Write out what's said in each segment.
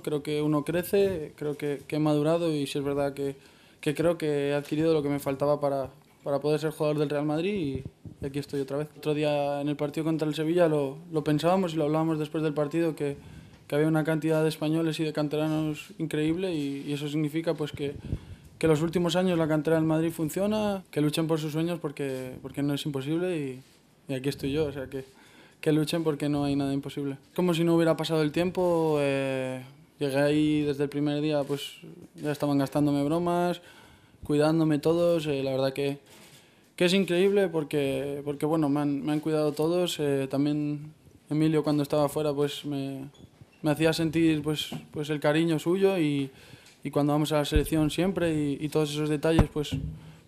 Creo que uno crece, creo que, he madurado y si es verdad que, que, creo que he adquirido lo que me faltaba para, para poder ser jugador del Real Madrid y aquí estoy otra vez. Otro día en el partido contra el Sevilla lo, lo pensábamos y lo hablábamos después del partido que, que, había una cantidad de españoles y de canteranos increíble y, eso significa pues que, que los últimos años la cantera del Madrid funciona, que luchen por sus sueños porque, porque no es imposible y, y aquí estoy yo, o sea que, que luchen porque no hay nada imposible. Como si no hubiera pasado el tiempo. Eh, Llegué ahí desde el primer día, pues ya estaban gastándome bromas, cuidándome todos. Eh, la verdad que, que, es increíble porque, porque bueno, me han, cuidado todos. Eh, también Emilio cuando estaba afuera pues me, me, hacía sentir pues, pues el cariño suyo y, y cuando vamos a la selección siempre y, todos esos detalles pues,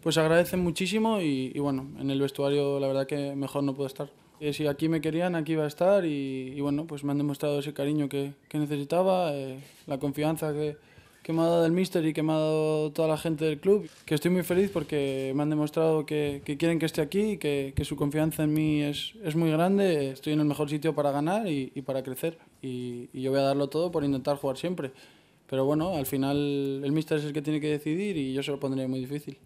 pues agradecen muchísimo y bueno, en el vestuario la verdad que mejor no puedo estar si aquí me querían, aquí iba a estar y, bueno, pues me han demostrado ese cariño que, que necesitaba, eh, la confianza que, que, me ha dado el míster y que me ha dado toda la gente del club. Que estoy muy feliz porque me han demostrado que, que quieren que esté aquí y que, su confianza en mí es, es, muy grande. Estoy en el mejor sitio para ganar y, y para crecer y, y yo voy a darlo todo por intentar jugar siempre. Pero bueno, al final el mister es el que tiene que decidir y yo se lo pondría muy difícil.